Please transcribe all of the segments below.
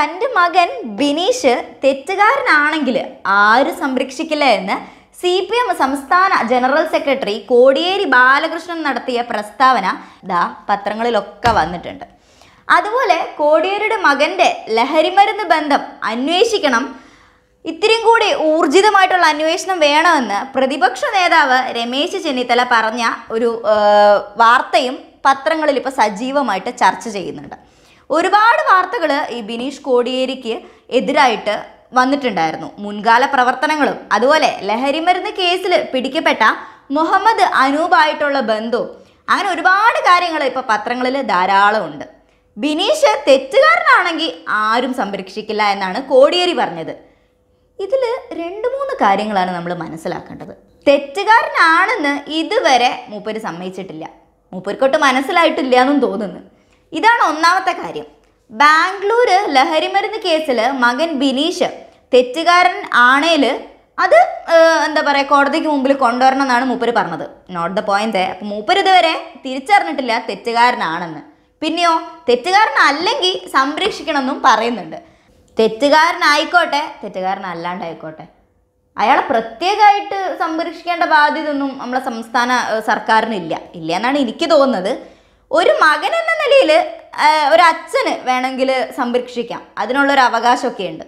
തൻ്റെ മകൻ ബിനീഷ് തെറ്റുകാരനാണെങ്കിൽ ആര് സംരക്ഷിക്കില്ല എന്ന് സി പി എം സംസ്ഥാന ജനറൽ സെക്രട്ടറി കോടിയേരി ബാലകൃഷ്ണൻ നടത്തിയ പ്രസ്താവന ദാ പത്രങ്ങളിലൊക്കെ വന്നിട്ടുണ്ട് അതുപോലെ കോടിയേരിയുടെ മകൻ്റെ ലഹരിമരുന്ന് ബന്ധം അന്വേഷിക്കണം ഇത്തിരിയും കൂടി ഊർജിതമായിട്ടുള്ള അന്വേഷണം വേണമെന്ന് പ്രതിപക്ഷ നേതാവ് രമേശ് ചെന്നിത്തല പറഞ്ഞ ഒരു വാർത്തയും പത്രങ്ങളിൽ ഇപ്പോൾ സജീവമായിട്ട് ചർച്ച ചെയ്യുന്നുണ്ട് ഒരുപാട് വാർത്തകൾ ഈ ബിനീഷ് കോടിയേരിക്ക് എതിരായിട്ട് വന്നിട്ടുണ്ടായിരുന്നു മുൻകാല പ്രവർത്തനങ്ങളും അതുപോലെ ലഹരിമരുന്ന് കേസിൽ പിടിക്കപ്പെട്ട മുഹമ്മദ് അനൂപായിട്ടുള്ള ബന്ധവും അങ്ങനെ ഒരുപാട് കാര്യങ്ങൾ ഇപ്പോൾ പത്രങ്ങളിൽ ധാരാളം ഉണ്ട് ബിനീഷ് തെറ്റുകാരനാണെങ്കിൽ ആരും സംരക്ഷിക്കില്ല എന്നാണ് കോടിയേരി പറഞ്ഞത് ഇതിൽ രണ്ട് മൂന്ന് കാര്യങ്ങളാണ് നമ്മൾ മനസ്സിലാക്കേണ്ടത് തെറ്റുകാരനാണെന്ന് ഇതുവരെ മൂപ്പര് സമ്മതിച്ചിട്ടില്ല മൂപ്പർക്കൊട്ട് മനസ്സിലായിട്ടില്ല എന്നും തോന്നുന്നു ഇതാണ് ഒന്നാമത്തെ കാര്യം ബാംഗ്ലൂർ ലഹരിമരുന്ന് കേസിൽ മകൻ ബിനീഷ് തെറ്റുകാരൻ ആണേൽ അത് എന്താ പറയുക കോടതിക്ക് മുമ്പിൽ കൊണ്ടുവരണം എന്നാണ് മൂപ്പര് പറഞ്ഞത് നോട്ട് ദ പോയിന്റ് അപ്പം മൂപ്പര് ഇതുവരെ തിരിച്ചറിഞ്ഞിട്ടില്ല തെറ്റുകാരനാണെന്ന് പിന്നെയോ തെറ്റുകാരനല്ലെങ്കിൽ സംരക്ഷിക്കണമെന്നും പറയുന്നുണ്ട് തെറ്റുകാരനായിക്കോട്ടെ തെറ്റുകാരനല്ലാണ്ടായിക്കോട്ടെ അയാളെ പ്രത്യേകമായിട്ട് സംരക്ഷിക്കേണ്ട ബാധ്യതയൊന്നും നമ്മുടെ നമ്മളെ സംസ്ഥാന സർക്കാരിനില്ല ഇല്ല എന്നാണ് എനിക്ക് തോന്നുന്നത് ഒരു മകൻ എന്ന നിലയിൽ ഒരു അച്ഛന് വേണമെങ്കിൽ സംരക്ഷിക്കാം അതിനുള്ളൊരു അവകാശമൊക്കെ ഉണ്ട്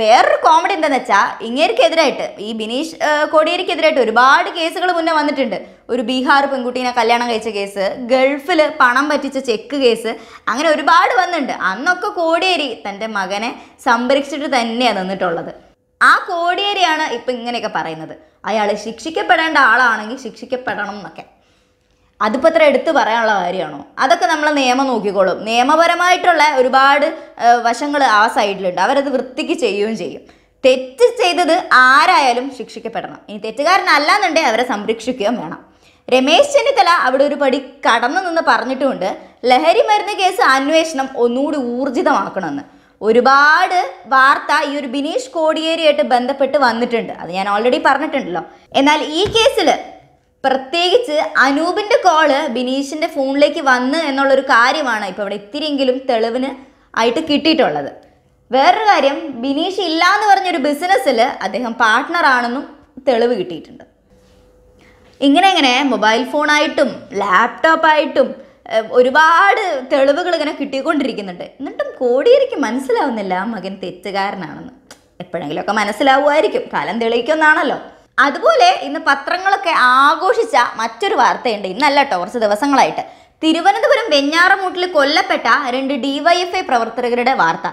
വേറൊരു കോമഡി എന്താണെന്ന് വെച്ചാൽ ഇങ്ങേർക്കെതിരായിട്ട് ഈ ബിനീഷ് കോടിയേരിക്കെതിരായിട്ട് ഒരുപാട് കേസുകൾ മുന്നേ വന്നിട്ടുണ്ട് ഒരു ബീഹാർ പെൺകുട്ടീനെ കല്യാണം കഴിച്ച കേസ് ഗൾഫിൽ പണം പറ്റിച്ച ചെക്ക് കേസ് അങ്ങനെ ഒരുപാട് വന്നിട്ടുണ്ട് അന്നൊക്കെ കോടിയേരി തൻ്റെ മകനെ സംരക്ഷിച്ചിട്ട് തന്നെയാണ് നിന്നിട്ടുള്ളത് ആ കോടിയേരിയാണ് ഇപ്പം ഇങ്ങനെയൊക്കെ പറയുന്നത് അയാൾ ശിക്ഷിക്കപ്പെടേണ്ട ആളാണെങ്കിൽ ശിക്ഷിക്കപ്പെടണം എന്നൊക്കെ അതിപ്പോൾ അത്ര എടുത്തു പറയാനുള്ള കാര്യമാണോ അതൊക്കെ നമ്മൾ നിയമം നോക്കിക്കോളും നിയമപരമായിട്ടുള്ള ഒരുപാട് വശങ്ങൾ ആ സൈഡിലുണ്ട് അവരത് വൃത്തിക്ക് ചെയ്യുകയും ചെയ്യും തെറ്റ് ചെയ്തത് ആരായാലും ശിക്ഷിക്കപ്പെടണം ഇനി തെറ്റുകാരനല്ല എന്നുണ്ടെങ്കിൽ അവരെ സംരക്ഷിക്കുകയും വേണം രമേശ് ചെന്നിത്തല അവിടെ ഒരു പടി കടന്നു നിന്ന് പറഞ്ഞിട്ടുമുണ്ട് ലഹരി മരുന്ന് കേസ് അന്വേഷണം ഒന്നുകൂടി ഊർജിതമാക്കണമെന്ന് ഒരുപാട് വാർത്ത ഈ ഒരു ബിനീഷ് കോടിയേരിയായിട്ട് ബന്ധപ്പെട്ട് വന്നിട്ടുണ്ട് അത് ഞാൻ ഓൾറെഡി പറഞ്ഞിട്ടുണ്ടല്ലോ എന്നാൽ ഈ കേസിൽ പ്രത്യേകിച്ച് അനൂപിൻ്റെ കോള് ബിനീഷിൻ്റെ ഫോണിലേക്ക് വന്ന് എന്നുള്ളൊരു കാര്യമാണ് ഇപ്പോൾ ഇവിടെ ഇത്തിരിയെങ്കിലും തെളിവിന് ആയിട്ട് കിട്ടിയിട്ടുള്ളത് വേറൊരു കാര്യം ബിനീഷ് ഇല്ല എന്ന് പറഞ്ഞൊരു ബിസിനസ്സിൽ അദ്ദേഹം പാർട്ട്ണറാണെന്നും തെളിവ് കിട്ടിയിട്ടുണ്ട് ഇങ്ങനെ ഇങ്ങനെ മൊബൈൽ ഫോണായിട്ടും ലാപ്ടോപ്പായിട്ടും ഒരുപാട് തെളിവുകൾ ഇങ്ങനെ കിട്ടിക്കൊണ്ടിരിക്കുന്നുണ്ട് എന്നിട്ടും കോടിയേരിക്ക് മനസ്സിലാവുന്നില്ല മകൻ തെറ്റുകാരനാണെന്ന് എപ്പോഴെങ്കിലുമൊക്കെ മനസ്സിലാവുമായിരിക്കും കാലം തെളിയിക്കുമെന്നാണല്ലോ അതുപോലെ ഇന്ന് പത്രങ്ങളൊക്കെ ആഘോഷിച്ച മറ്റൊരു വാർത്തയുണ്ട് ഇന്നല്ല കേട്ടോ കുറച്ച് ദിവസങ്ങളായിട്ട് തിരുവനന്തപുരം വെഞ്ഞാറമൂട്ടിൽ കൊല്ലപ്പെട്ട രണ്ട് ഡിവൈഎഫ്ഐ പ്രവർത്തകരുടെ വാർത്ത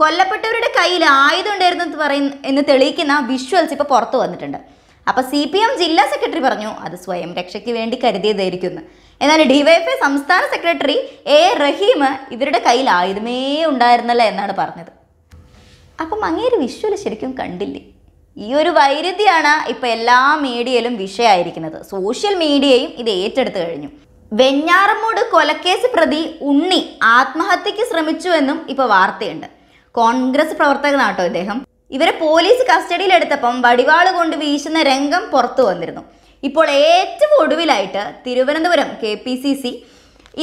കൊല്ലപ്പെട്ടവരുടെ കയ്യിൽ ആയുധം എന്ന് പറയുന്ന എന്ന് തെളിയിക്കുന്ന വിഷ്വൽസ് ഇപ്പോൾ പുറത്തു വന്നിട്ടുണ്ട് അപ്പോൾ സി പി എം ജില്ലാ സെക്രട്ടറി പറഞ്ഞു അത് സ്വയം രക്ഷയ്ക്ക് വേണ്ടി കരുതിയതായിരിക്കുന്നു എന്നാൽ ഡിവൈഎഫ്ഐ സംസ്ഥാന സെക്രട്ടറി എ റഹീം ഇവരുടെ കയ്യിൽ ആയുധമേ ഉണ്ടായിരുന്നല്ലേ എന്നാണ് പറഞ്ഞത് അപ്പം അങ്ങേര് വിഷ്വൽ ശരിക്കും കണ്ടില്ലേ ഈ ഒരു വൈരുദ്ധ്യമാണ് ഇപ്പോൾ എല്ലാ മീഡിയയിലും വിഷയമായിരിക്കുന്നത് സോഷ്യൽ മീഡിയയും ഇത് ഏറ്റെടുത്തു കഴിഞ്ഞു വെഞ്ഞാറമ്മൂട് കൊലക്കേസ് പ്രതി ഉണ്ണി ആത്മഹത്യക്ക് ശ്രമിച്ചുവെന്നും ഇപ്പൊ വാർത്തയുണ്ട് കോൺഗ്രസ് പ്രവർത്തകനാട്ടോ ഇദ്ദേഹം ഇവരെ പോലീസ് കസ്റ്റഡിയിലെടുത്തപ്പം വടിവാള് കൊണ്ട് വീശുന്ന രംഗം പുറത്തു വന്നിരുന്നു ഇപ്പോൾ ഏറ്റവും ഒടുവിലായിട്ട് തിരുവനന്തപുരം കെ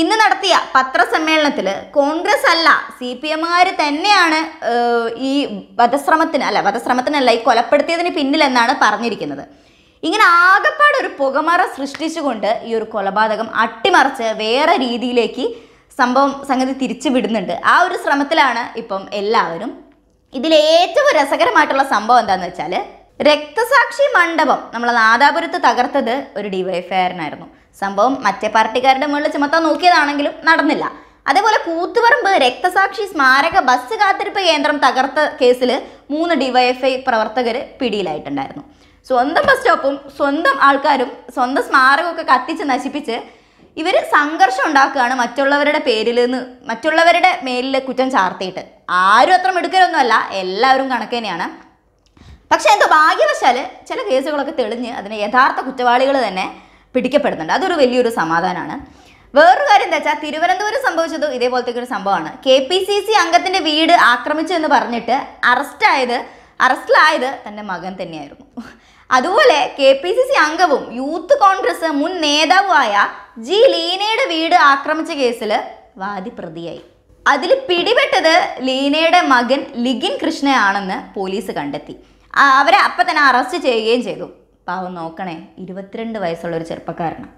ഇന്ന് നടത്തിയ പത്രസമ്മേളനത്തിൽ കോൺഗ്രസ് അല്ല സി പി എംകാർ തന്നെയാണ് ഈ വധശ്രമത്തിന് അല്ല വധശ്രമത്തിനല്ല ഈ കൊലപ്പെടുത്തിയതിന് പിന്നിലെന്നാണ് പറഞ്ഞിരിക്കുന്നത് ഇങ്ങനെ ആകപ്പാട് ഒരു പുകമറ സൃഷ്ടിച്ചുകൊണ്ട് ഈ ഒരു കൊലപാതകം അട്ടിമറിച്ച് വേറെ രീതിയിലേക്ക് സംഭവം സംഗതി തിരിച്ചു വിടുന്നുണ്ട് ആ ഒരു ശ്രമത്തിലാണ് ഇപ്പം എല്ലാവരും ഇതിലേറ്റവും ഏറ്റവും രസകരമായിട്ടുള്ള സംഭവം എന്താണെന്ന് വെച്ചാൽ രക്തസാക്ഷി മണ്ഡപം നമ്മൾ നാദാപുരത്ത് തകർത്തത് ഒരു ഡിവൈഫയറിനായിരുന്നു സംഭവം മറ്റേ പാർട്ടിക്കാരുടെ മുകളിൽ ചുമത്താൻ നോക്കിയതാണെങ്കിലും നടന്നില്ല അതേപോലെ കൂത്തുപറമ്പ് രക്തസാക്ഷി സ്മാരക ബസ് കാത്തിരിപ്പ് കേന്ദ്രം തകർത്ത കേസിൽ മൂന്ന് ഡിവൈഎഫ്ഐ പ്രവർത്തകർ പിടിയിലായിട്ടുണ്ടായിരുന്നു സ്വന്തം ബസ് സ്റ്റോപ്പും സ്വന്തം ആൾക്കാരും സ്വന്തം സ്മാരകമൊക്കെ കത്തിച്ച് നശിപ്പിച്ച് ഇവർ സംഘർഷം ഉണ്ടാക്കുകയാണ് മറ്റുള്ളവരുടെ പേരിൽ നിന്ന് മറ്റുള്ളവരുടെ മേലിൽ കുറ്റം ചാർത്തിയിട്ട് ആരും അത്ര മിടുക്കരൊന്നുമല്ല എല്ലാവരും കണക്ക് തന്നെയാണ് പക്ഷേ എന്തോ ഭാഗ്യവശാൽ ചില കേസുകളൊക്കെ തെളിഞ്ഞ് അതിന് യഥാർത്ഥ കുറ്റവാളികൾ തന്നെ പിടിക്കപ്പെടുന്നുണ്ട് അതൊരു വലിയൊരു സമാധാനമാണ് വേറൊരു കാര്യം എന്താ വെച്ചാൽ തിരുവനന്തപുരം സംഭവിച്ചത് ഇതേപോലത്തെ ഒരു സംഭവമാണ് കെ പി സി സി അംഗത്തിൻ്റെ വീട് ആക്രമിച്ചു എന്ന് പറഞ്ഞിട്ട് അറസ്റ്റായത് അറസ്റ്റിലായത് തൻ്റെ മകൻ തന്നെയായിരുന്നു അതുപോലെ കെ പി സി സി അംഗവും യൂത്ത് കോൺഗ്രസ് മുൻ നേതാവുമായ ജി ലീനയുടെ വീട് ആക്രമിച്ച കേസിൽ വാദി പ്രതിയായി അതിൽ പിടിപെട്ടത് ലീനയുടെ മകൻ ലിഗിൻ കൃഷ്ണയാണെന്ന് പോലീസ് കണ്ടെത്തി അവരെ അപ്പം തന്നെ അറസ്റ്റ് ചെയ്യുകയും ചെയ്തു പാവം നോക്കണേ ഇരുപത്തിരണ്ട് വയസ്സുള്ള ഒരു ചെറുപ്പക്കാരനാണ്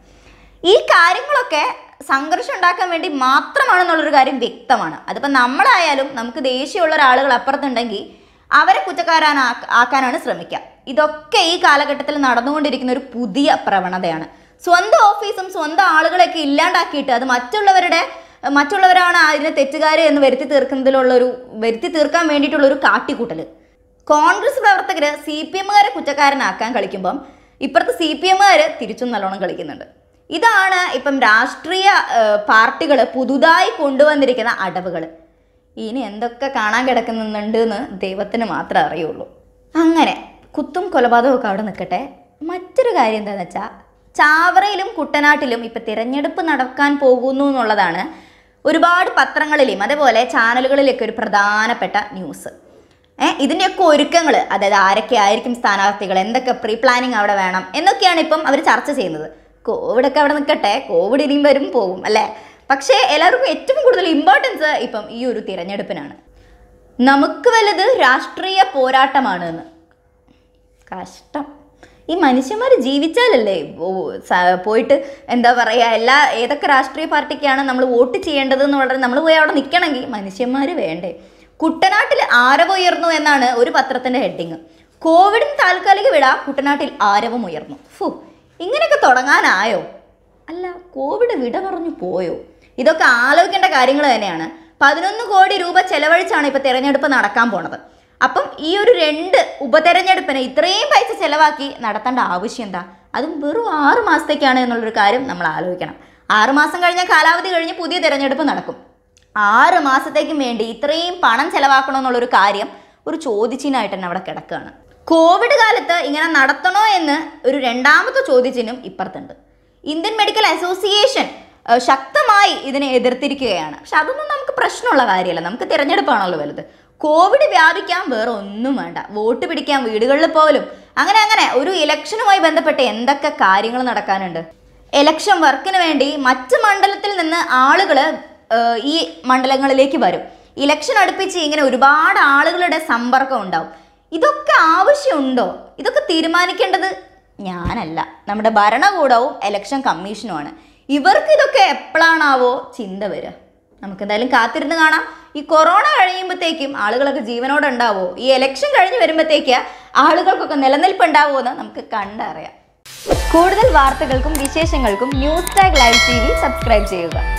ഈ കാര്യങ്ങളൊക്കെ സംഘർഷം ഉണ്ടാക്കാൻ വേണ്ടി മാത്രമാണെന്നുള്ളൊരു കാര്യം വ്യക്തമാണ് അതിപ്പോൾ നമ്മളായാലും നമുക്ക് ദേഷ്യമുള്ള ഒരാളുകൾ അപ്പുറത്തുണ്ടെങ്കിൽ അവരെ കുറ്റക്കാരാണ് ആക്കാനാണ് ശ്രമിക്കുക ഇതൊക്കെ ഈ കാലഘട്ടത്തിൽ നടന്നുകൊണ്ടിരിക്കുന്ന ഒരു പുതിയ പ്രവണതയാണ് സ്വന്തം ഓഫീസും സ്വന്തം ആളുകളൊക്കെ ഇല്ലാണ്ടാക്കിയിട്ട് അത് മറ്റുള്ളവരുടെ മറ്റുള്ളവരാണ് അതിനെ തെറ്റുകാരെ എന്ന് വരുത്തി തീർക്കുന്നതിലുള്ള ഒരു വരുത്തി തീർക്കാൻ വേണ്ടിയിട്ടുള്ളൊരു ഒരു കാട്ടിക്കൂട്ടൽ കോൺഗ്രസ് പ്രവർത്തകർ സി പി എമ്മുകാരെ കുറ്റക്കാരനാക്കാൻ കളിക്കുമ്പം ഇപ്പുറത്ത് സി പി എമ്മുകാർ തിരിച്ചും നല്ലോണം കളിക്കുന്നുണ്ട് ഇതാണ് ഇപ്പം രാഷ്ട്രീയ പാർട്ടികൾ പുതുതായി കൊണ്ടുവന്നിരിക്കുന്ന അടവുകൾ ഇനി എന്തൊക്കെ കാണാൻ കിടക്കുന്നുണ്ട് എന്ന് ദൈവത്തിന് മാത്രമേ അറിയുള്ളൂ അങ്ങനെ കുത്തും കൊലപാതകമൊക്കെ അവിടെ നിൽക്കട്ടെ മറ്റൊരു കാര്യം എന്താണെന്ന് വെച്ചാൽ ചാവറയിലും കുട്ടനാട്ടിലും ഇപ്പം തിരഞ്ഞെടുപ്പ് നടക്കാൻ പോകുന്നു എന്നുള്ളതാണ് ഒരുപാട് പത്രങ്ങളിലെയും അതേപോലെ ചാനലുകളിലൊക്കെ ഒരു പ്രധാനപ്പെട്ട ന്യൂസ് ഇതിൻ്റെയൊക്കെ ഒരുക്കങ്ങൾ അതായത് ആരൊക്കെ ആയിരിക്കും സ്ഥാനാർത്ഥികൾ എന്തൊക്കെ പ്രീ പ്ലാനിങ് അവിടെ വേണം എന്നൊക്കെയാണ് ഇപ്പം അവർ ചർച്ച ചെയ്യുന്നത് കോവിഡൊക്കെ അവിടെ നിൽക്കട്ടെ കോവിഡ് ഇനിയും വരും പോകും അല്ലേ പക്ഷേ എല്ലാവർക്കും ഏറ്റവും കൂടുതൽ ഇമ്പോർട്ടൻസ് ഇപ്പം ഈ ഒരു തിരഞ്ഞെടുപ്പിനാണ് നമുക്ക് വലുത് രാഷ്ട്രീയ പോരാട്ടമാണ് എന്ന് കഷ്ടം ഈ മനുഷ്യന്മാർ ജീവിച്ചാലല്ലേ പോയിട്ട് എന്താ പറയുക എല്ലാ ഏതൊക്കെ രാഷ്ട്രീയ പാർട്ടിക്കാണ് നമ്മൾ വോട്ട് ചെയ്യേണ്ടത് എന്ന് പറഞ്ഞാൽ നമ്മൾ പോയി അവിടെ നിൽക്കണമെങ്കിൽ മനുഷ്യന്മാർ വേണ്ടേ കുട്ടനാട്ടിൽ ആരവുയർന്നു എന്നാണ് ഒരു പത്രത്തിൻ്റെ ഹെഡിങ് കോവിഡും താൽക്കാലിക വിട കുട്ടനാട്ടിൽ ആരവം ഉയർന്നു ഫു ഇങ്ങനെയൊക്കെ തുടങ്ങാനായോ അല്ല കോവിഡ് വിട പറഞ്ഞു പോയോ ഇതൊക്കെ ആലോചിക്കേണ്ട കാര്യങ്ങൾ തന്നെയാണ് പതിനൊന്ന് കോടി രൂപ ചെലവഴിച്ചാണ് ഇപ്പോൾ തിരഞ്ഞെടുപ്പ് നടക്കാൻ പോണത് അപ്പം ഈ ഒരു രണ്ട് ഉപതെരഞ്ഞെടുപ്പിനെ ഇത്രയും പൈസ ചിലവാക്കി നടത്തേണ്ട ആവശ്യം എന്താ അതും വെറും ആറുമാസത്തേക്കാണ് എന്നുള്ളൊരു കാര്യം നമ്മൾ ആലോചിക്കണം ആറുമാസം കഴിഞ്ഞ കാലാവധി കഴിഞ്ഞ് പുതിയ തിരഞ്ഞെടുപ്പ് നടക്കും ആറ് മാസത്തേക്കും വേണ്ടി ഇത്രയും പണം ഒരു കാര്യം ഒരു ചോദ്യചിഹ്നമായിട്ട് തന്നെ അവിടെ കിടക്കുകയാണ് കോവിഡ് കാലത്ത് ഇങ്ങനെ നടത്തണോ എന്ന് ഒരു രണ്ടാമത്തെ ചോദ്യചിഹ്നം ഇപ്പുറത്തുണ്ട് ഇന്ത്യൻ മെഡിക്കൽ അസോസിയേഷൻ ശക്തമായി ഇതിനെ എതിർത്തിരിക്കുകയാണ് പക്ഷെ അതൊന്നും നമുക്ക് പ്രശ്നമുള്ള കാര്യമല്ല നമുക്ക് തിരഞ്ഞെടുപ്പാണല്ലോ വലുത് കോവിഡ് വ്യാപിക്കാൻ വേറെ ഒന്നും വേണ്ട വോട്ട് പിടിക്കാൻ വീടുകളിൽ പോലും അങ്ങനെ അങ്ങനെ ഒരു ഇലക്ഷനുമായി ബന്ധപ്പെട്ട് എന്തൊക്കെ കാര്യങ്ങൾ നടക്കാനുണ്ട് ഇലക്ഷൻ വർക്കിന് വേണ്ടി മറ്റ് മണ്ഡലത്തിൽ നിന്ന് ആളുകൾ ഈ മണ്ഡലങ്ങളിലേക്ക് വരും ഇലക്ഷൻ അടുപ്പിച്ച് ഇങ്ങനെ ഒരുപാട് ആളുകളുടെ സമ്പർക്കം ഉണ്ടാവും ഇതൊക്കെ ആവശ്യമുണ്ടോ ഇതൊക്കെ തീരുമാനിക്കേണ്ടത് ഞാനല്ല നമ്മുടെ ഭരണകൂടവും ഇലക്ഷൻ കമ്മീഷനുമാണ് ഇവർക്ക് ഇതൊക്കെ എപ്പോഴാണാവോ ചിന്ത വരിക നമുക്കെന്തായാലും കാത്തിരുന്ന് കാണാം ഈ കൊറോണ കഴിയുമ്പോഴത്തേക്കും ആളുകളൊക്കെ ജീവനോടെ ഉണ്ടാവോ ഈ ഇലക്ഷൻ കഴിഞ്ഞ് വരുമ്പോഴത്തേക്ക് ആളുകൾക്കൊക്കെ നിലനിൽപ്പ് ഉണ്ടാവുമോ എന്ന് നമുക്ക് കണ്ടറിയാം കൂടുതൽ വാർത്തകൾക്കും വിശേഷങ്ങൾക്കും news tag live T subscribe ചെയ്യുക